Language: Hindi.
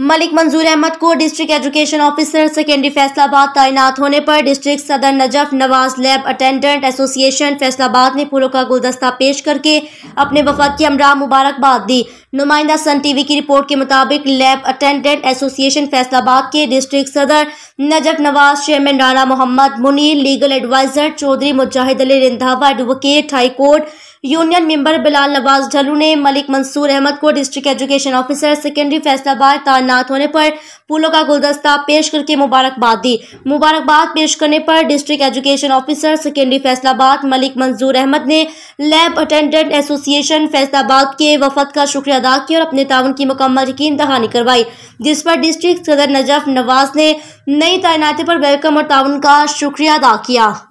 मलिक मंजूर अहमद को district education officer secondary Faisalabad तैनात होने पर डिस्ट्रिक्ट सदर Najaf Nawaz lab attendant association Faisalabad ने फूलों का गुलदस्ता पेश करके अपने वफद की हमरा मुबारकबाद दी नुमाइंदा सन टीवी की रिपोर्ट के मुताबिक लैब अटेंडेंट एसोसिएशन फैसलाबाद के डिस्ट्रिक्ट सदर Najaf Nawaz chairman Rana Mohammad Munir legal adviser Chaudhry Mujahid Ali Randhawa advocate high court union member Bilal Nawaz Dhallu ने मलिक मंसूर अहमद को district education officer secondary Faisalabad तैनात होने पर फूलों का गुलदस्ता पेश करके मुबारकबाद दी मुबारकबाद पेश करने पर district education officer secondary Faisalabad Malik Manzoor Ahmad ने लैब अटेंडेंट एसोसिएशन फैसलाबाद के वफद का शुक्रिया अदा किया और अपने तावन की मुकम्मल यकीन दहानी करवाई जिस पर डिस्ट्रिक्ट सदर नजफ नवाज ने नई तैनाती पर वेलकम और ताउन का शुक्रिया अदा किया